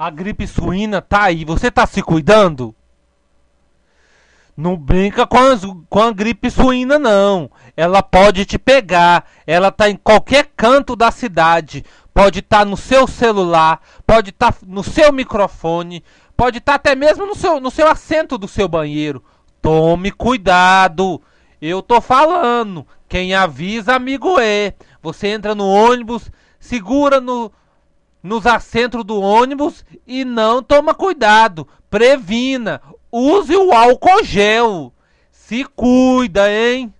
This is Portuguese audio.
A gripe suína tá aí. Você tá se cuidando? Não brinca com, as, com a gripe suína, não. Ela pode te pegar. Ela tá em qualquer canto da cidade. Pode estar tá no seu celular, pode estar tá no seu microfone, pode estar tá até mesmo no seu, no seu assento do seu banheiro. Tome cuidado. Eu tô falando. Quem avisa, amigo é. Você entra no ônibus, segura no, nos assentos do ônibus e não toma cuidado. Previna, use o álcool gel. Se cuida, hein?